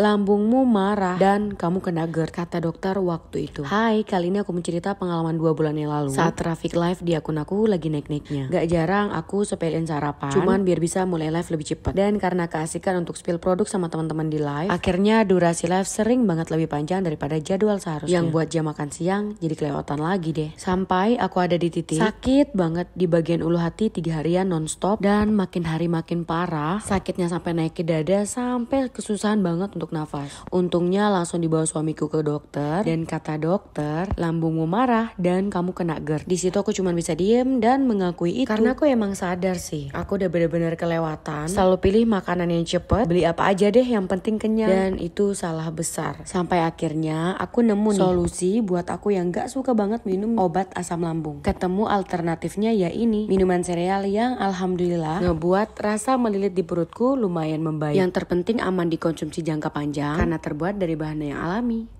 lambungmu marah dan kamu kena GERD, kata dokter waktu itu. Hai, kali ini aku mencerita pengalaman dua bulan yang lalu. Saat traffic live di akun aku lagi naik-naiknya. Gak jarang aku sepelin sarapan, cuman biar bisa mulai live lebih cepat. Dan karena keasikan untuk spill produk sama teman-teman di live, akhirnya durasi live sering banget lebih panjang daripada jadwal seharusnya. Yang buat jam makan siang jadi kelewatan lagi deh. Sampai aku ada di titik sakit banget di bagian ulu hati tiga harian nonstop dan makin hari makin parah. Sakitnya sampai naik ke dada sampai kesusahan banget untuk sesak nafas. Untungnya langsung dibawa suamiku ke dokter dan kata dokter lambungmu marah dan kamu kena GERD. Di situ aku cuma bisa diem dan mengakui itu. Karena aku emang sadar sih, aku udah bener-bener kelewatan. Selalu pilih makanan yang cepet, beli apa aja deh yang penting kenyang. Dan itu salah besar. Sampai akhirnya aku nemu nih, solusi buat aku yang gak suka banget minum obat asam lambung. Ketemu alternatifnya ya ini, minuman sereal yang alhamdulillah ngebuat rasa melilit di perutku lumayan membaik. Yang terpenting aman dikonsumsi jangka panjang panjang karena terbuat dari bahan yang alami.